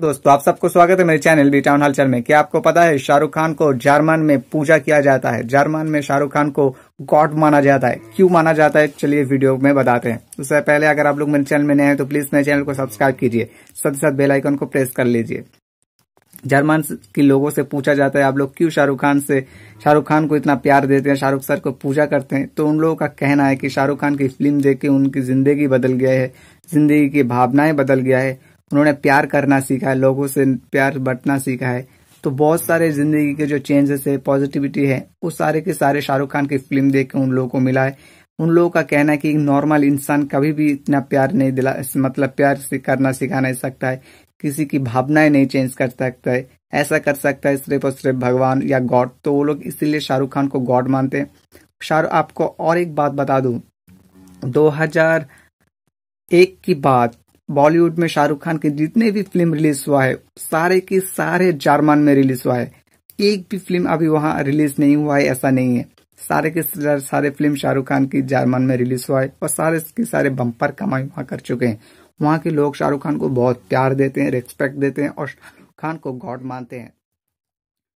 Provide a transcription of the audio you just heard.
दोस्तों आप सबको स्वागत है मेरे चैनल बी टाउन हलचल में क्या आपको पता है शाहरुख खान को जर्मन में पूजा किया जाता है जर्मन में शाहरुख खान को गॉड माना जाता है क्यों माना जाता है चलिए वीडियो में बताते हैं उससे पहले अगर आप लोग मेरे चैनल में नए हैं तो प्लीज मेरे चैनल को सब्सक्राइब कीजिए साथ ही साथ बेलाइकन को प्रेस कर लीजिए जर्मन के लोगों से पूछा जाता है आप लोग क्यों शाहरुख खान से शाहरुख खान को इतना प्यार देते हैं शाहरुख सर को पूजा करते हैं तो उन लोगों का कहना है कि शाहरुख खान की फिल्म देख के उनकी जिंदगी बदल गया है जिंदगी की भावनाएं बदल गया है उन्होंने प्यार करना सीखा है लोगों से प्यार बटना सीखा है तो बहुत सारे जिंदगी के जो चेंजेस है पॉजिटिविटी है वो सारे के सारे शाहरुख खान की फिल्म देख के उन लोगों को मिला है उन लोगों का कहना है कि नॉर्मल इंसान कभी भी इतना प्यार नहीं दिला मतलब प्यार से करना सिखा नहीं सकता है किसी की भावनाएं नहीं चेंज कर सकता है ऐसा कर सकता है सिर्फ और सिर्फ भगवान या गॉड तो वो लोग इसीलिए शाहरुख खान को गॉड मानते हैं शाहरुख आपको और एक बात बता दू दो की बात बॉलीवुड में शाहरुख खान के जितने भी फिल्म रिलीज हुआ है सारे के सारे जर्मन में रिलीज हुआ है एक भी फिल्म अभी वहां रिलीज नहीं हुआ है ऐसा नहीं है सारे के सारे फिल्म शाहरुख खान की जर्मन में रिलीज हुआ है और सारे के सारे बम्पर कमाई वहां कर चुके हैं वहां के लोग शाहरुख खान को बहुत प्यार देते हैं रेस्पेक्ट देते हैं और शाहरुख खान को गॉड मानते हैं